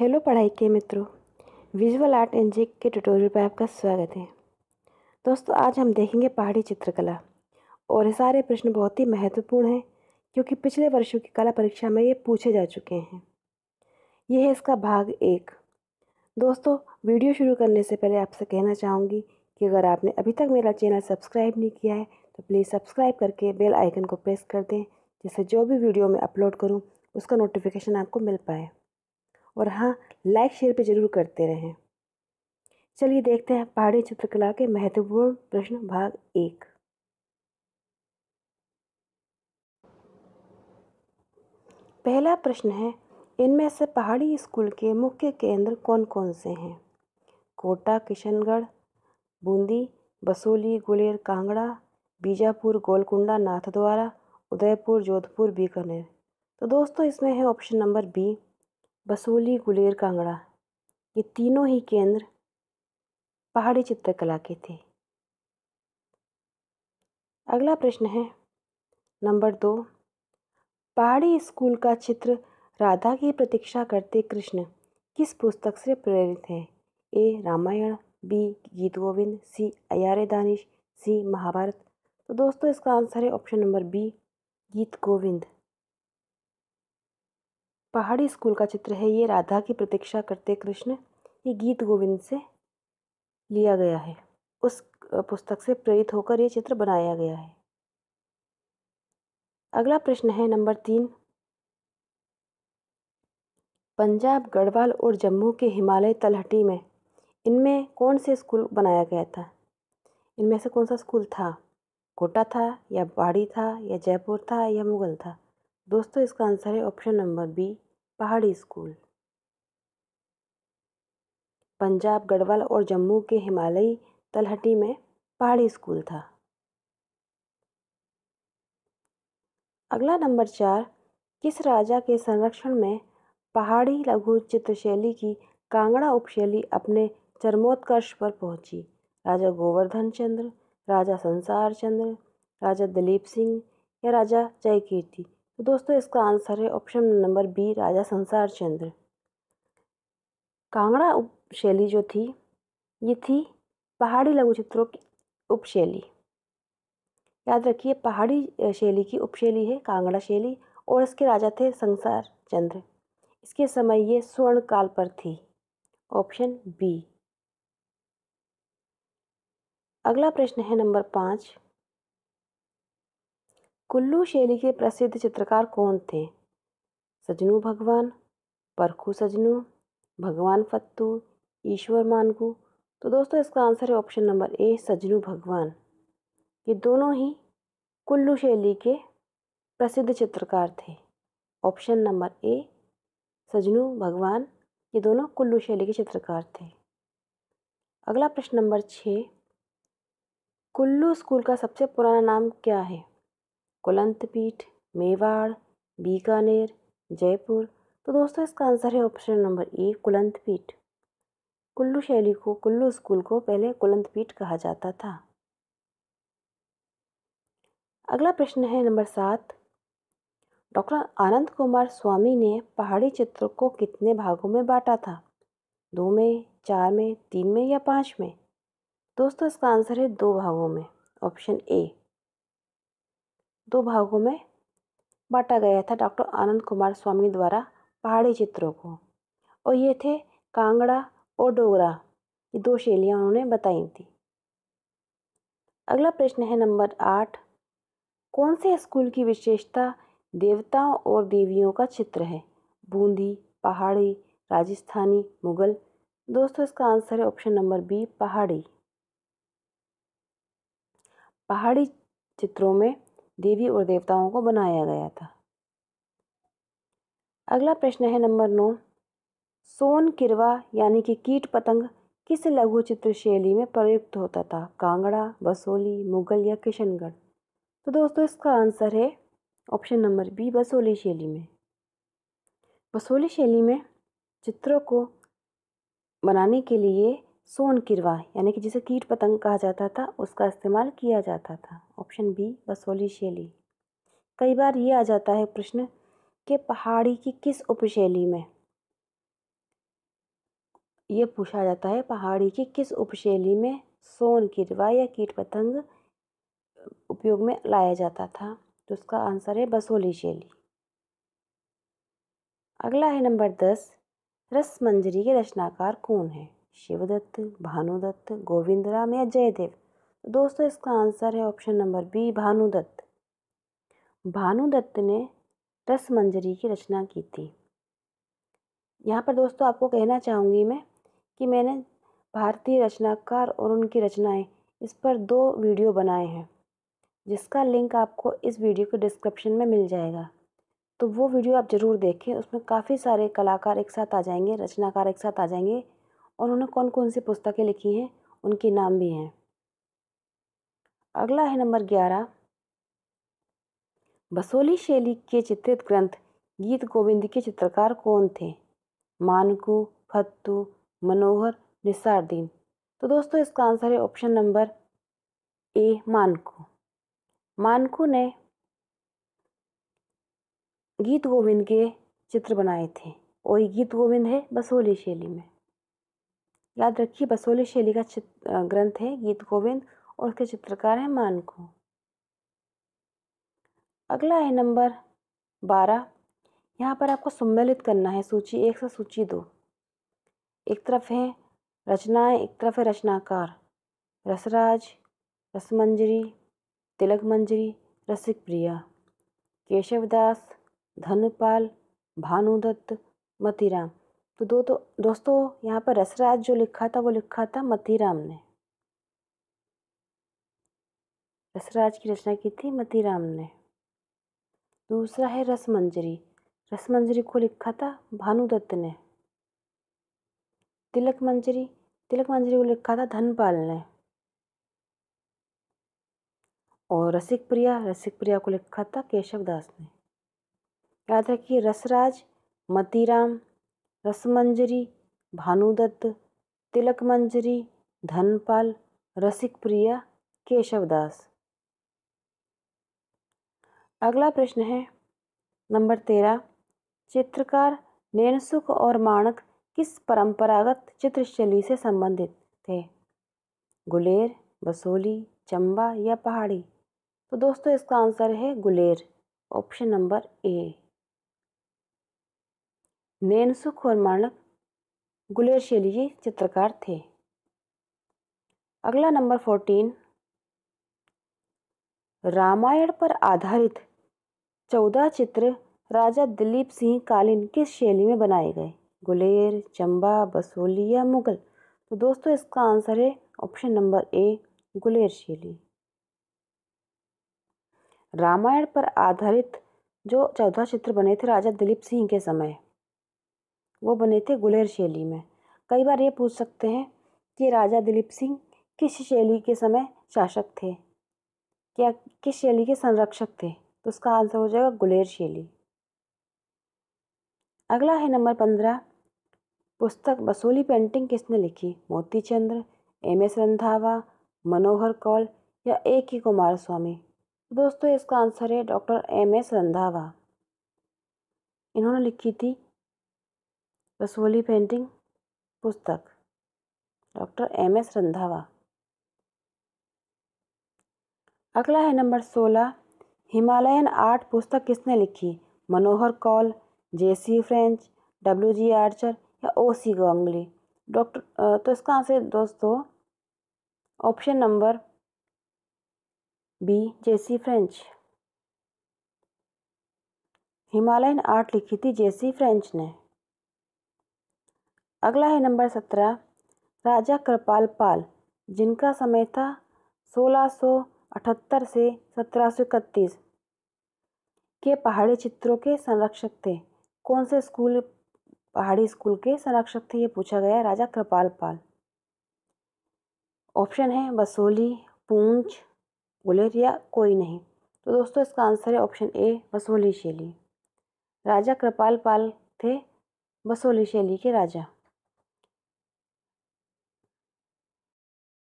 hello पढ़ाई के मित्रों विजुअल आर्ट एंड जिक के ट्यूटोरियल पर आपका स्वागत है दोस्तों आज हम देखेंगे पहाड़ी चित्रकला और ये सारे प्रश्न बहुत ही महत्वपूर्ण हैं क्योंकि पिछले वर्षों की कला परीक्षा में ये पूछे जा चुके हैं यह है इसका भाग एक दोस्तों वीडियो शुरू करने से पहले आपसे कहना चाहूँगी कि अगर आपने अभी तक मेरा चैनल सब्सक्राइब नहीं किया है तो प्लीज़ सब्सक्राइब करके बेल आइकन को प्रेस कर दें जिससे जो भी वीडियो मैं अपलोड करूँ उसका नोटिफिकेशन आपको मिल पाए और हाँ लाइक शेयर पे ज़रूर करते रहें चलिए देखते हैं पहाड़ी चित्रकला के महत्वपूर्ण प्रश्न भाग एक पहला प्रश्न है इनमें से पहाड़ी स्कूल के मुख्य केंद्र कौन कौन से हैं कोटा किशनगढ़ बूंदी बसोली गुलेर कांगड़ा बीजापुर गोलकुंडा नाथद्वारा उदयपुर जोधपुर बीकानेर तो दोस्तों इसमें है option number B Basohli Guler Kangra ये तीनों ही केंद्र पहाड़ी चित्रकला के थे अगला प्रश्न है नंबर दो पहाड़ी स्कूल का चित्र राधा की प्रतीक्षा करते कृष्ण किस पुस्तक से प्रेरित है ए रामायण बी गीत गोविंद सी अयारे दानिश सी महाभारत तो दोस्तों इसका आंसर है ऑप्शन नंबर बी गीत गोविंद पहाड़ी स्कूल का चित्र है ये राधा की प्रतीक्षा करते कृष्ण ये गीत गोविंद से लिया गया है उस पुस्तक से प्रेरित होकर ये चित्र बनाया गया है अगला प्रश्न है नंबर तीन पंजाब गढ़वाल और जम्मू के हिमालय तलहटी में इनमें कौन से स्कूल बनाया गया था इनमें से कौन सा स्कूल था कोटा था या बाड़ी था या जयपुर था या मुगल था दोस्तों इसका आंसर है option number B Pahari school Punjab Garhwal और जम्मू के हिमालयी तलहटी में पहाड़ी स्कूल था अगला नंबर चार किस राजा के संरक्षण में पहाड़ी लघु चित्रशैली की कांगड़ा उपशैली अपने चरमोत्कर्ष पर पहुंची राजा गोवर्धन चंद्र राजा संसार चंद्र राजा दिलीप सिंह या राजा जयकीर्ति तो दोस्तों इसका आंसर है ऑप्शन नंबर बी राजा संसार चंद्र कांगड़ा उपशैली जो थी ये थी पहाड़ी लघु चित्रों की उपशैली याद रखिए पहाड़ी शैली की उपशैली है कांगड़ा शैली और इसके राजा थे संसार चंद्र इसके समय ये स्वर्ण काल पर थी ऑप्शन बी अगला प्रश्न है नंबर पाँच कुल्लू शैली के प्रसिद्ध चित्रकार कौन थे सजनू भगवान परखू सजनू भगवान फत्तू ईश्वर मानकू तो दोस्तों इसका आंसर है ऑप्शन नंबर ए सजनू भगवान ये दोनों ही कुल्लू शैली के प्रसिद्ध चित्रकार थे ऑप्शन नंबर ए सजनू भगवान ये दोनों कुल्लू शैली के चित्रकार थे अगला प्रश्न नंबर छः कुल्लू स्कूल का सबसे पुराना नाम क्या है कुलंतपीठ मेवाड़ बीकानेर जयपुर तो दोस्तों इसका आंसर है option number A Kulantpith Kullu शैली को कुल्लू स्कूल को पहले कुलंतपीठ कहा जाता था अगला प्रश्न है नंबर सात डॉक्टर आनंद कुमार स्वामी ने पहाड़ी चित्र को कितने भागों में बांटा था दो में चार में तीन में या पाँच में दोस्तों इसका आंसर है दो भागों में ऑप्शन ए दो भागों में बांटा गया था डॉक्टर आनंद कुमार स्वामी द्वारा पहाड़ी चित्रों को और ये थे कांगड़ा और डोगरा ये दो शैलियाँ उन्होंने बताई थी अगला प्रश्न है नंबर आठ कौन से स्कूल की विशेषता देवताओं और देवियों का चित्र है बूंदी पहाड़ी राजस्थानी मुगल दोस्तों इसका आंसर है ऑप्शन नंबर बी पहाड़ी पहाड़ी चित्रों में देवी और देवताओं को बनाया गया था अगला प्रश्न है नंबर नौ सोन किरवा यानी कि कीट पतंग किस लघु चित्र शैली में प्रयुक्त होता था कांगड़ा बसोली मुगल या किशनगढ़ तो दोस्तों इसका आंसर है ऑप्शन नंबर बी बसोली शैली में बसोली शैली में चित्रों को बनाने के लिए सोन किरवा यानी कि जिसे कीट पतंग कहा जाता था उसका इस्तेमाल किया जाता था ऑप्शन बी बसोली शैली कई बार ये आ जाता है प्रश्न कि पहाड़ी की किस उपशैली में ये पूछा जाता है पहाड़ी की किस उपशैली में सोन किरवा या कीट पतंग उपयोग में लाया जाता था तो उसका आंसर है बसोली शैली अगला है नंबर दस रस मंजरी के रचनाकार कौन है शिवदत्त भानुदत्त गोविंद राम या जयदेव दोस्तों इसका आंसर है option number B Bhanudatta Bhanudatta ने रस मंजरी की रचना की थी यहाँ पर दोस्तों आपको कहना चाहूँगी मैं कि मैंने भारतीय रचनाकार और उनकी रचनाएं इस पर दो वीडियो बनाए हैं जिसका लिंक आपको इस वीडियो के डिस्क्रिप्शन में मिल जाएगा तो वो वीडियो आप ज़रूर देखें उसमें काफ़ी सारे कलाकार एक साथ आ जाएंगे रचनाकार एक साथ आ जाएंगे और उन्होंने कौन कौन सी पुस्तकें लिखी हैं उनके नाम भी हैं अगला है नंबर ग्यारह बसोली शैली के चित्रित ग्रंथ गीत गोविंद के चित्रकार कौन थे मानकू फत्तू मनोहर निसारदीन तो दोस्तों इसका आंसर है ऑप्शन नंबर ए मानकू मानकू ने गीत गोविंद के चित्र बनाए थे और ये गीत गोविंद है बसोली शैली में याद रखिए बसोली शैली का ग्रंथ है गीत गोविंद और उसके चित्रकार हैं मानको अगला है नंबर बारह यहाँ पर आपको सम्मिलित करना है सूची एक से सूची दो एक तरफ है रचनाएं एक तरफ है रचनाकार रसराज रसमंजरी तिलक मंजरी रसिक प्रिया केशवदास धनपाल भानुदत्त मतीराम तो दो तो दोस्तों यहाँ पर रसराज जो लिखा था वो लिखा था मतीराम ने रसराज की रचना की थी मतीराम ने दूसरा है रसमंजरी रसमंजरी को लिखा था भानुदत्त ने तिलक मंजरी तिलक मंजरी को लिखा था धनपाल ने और रसिक प्रिया रसिक प्रिया को लिखा था केशव दास ने याद रखिए रसराज मतीराम रसमंजरी भानुदत्त तिलक मंजरी धनपाल रसिक प्रिया केशवदास अगला प्रश्न है नंबर तेरह चित्रकार नैनसुख और माणक किस परंपरागत चित्रशैली से संबंधित थे गुलेर बसोली चंबा या पहाड़ी तो दोस्तों इसका आंसर है Guler option number A Nainsukh और माणक शैली चित्रकार थे अगला नंबर फोर्टीन रामायण पर आधारित चौदह चित्र राजा दिलीप सिंह कालीन किस शैली में बनाए गए गुलेर चंबा बसोली या मुगल तो दोस्तों इसका आंसर है ऑप्शन नंबर ए गुलेर शैली रामायण पर आधारित जो चौदह चित्र बने थे राजा दिलीप सिंह के समय वो बने थे गुलेर शैली में कई बार ये पूछ सकते हैं कि राजा दिलीप सिंह किस शैली के समय शासक थे क्या किस शैली के संरक्षक थे तो उसका आंसर हो जाएगा गुलेर शैली अगला है नंबर पंद्रह पुस्तक बसोली पेंटिंग किसने लिखी मोती चंद्र एम एस रंधावा मनोहर कौल या ए के कुमार स्वामी दोस्तों इसका आंसर है डॉक्टर एम एस रंधावा इन्होंने लिखी थी रसोली पेंटिंग पुस्तक डॉक्टर एम एस रंधावा अगला है नंबर सोलह हिमालयन आर्ट पुस्तक किसने लिखी Manohar Kaul J C French W G Archer या ओ सी गोंगली डॉक्टर तो इसका आंसर दोस्तों option number B J C French Himalayan art लिखी थी जे सी फ्रेंच ने अगला है नंबर सत्रह राजा कृपाल पाल जिनका समय था सोलह अठहत्तर से इकतीस के पहाड़ी चित्रों के संरक्षक थे कौन से स्कूल पहाड़ी स्कूल के संरक्षक थे ये पूछा गया राजा कृपाल पाल ऑप्शन है बसोली पूंछ बुलेर या कोई नहीं तो दोस्तों इसका आंसर है ऑप्शन ए बसोली शैली राजा कृपाल पाल थे बसोली शैली के राजा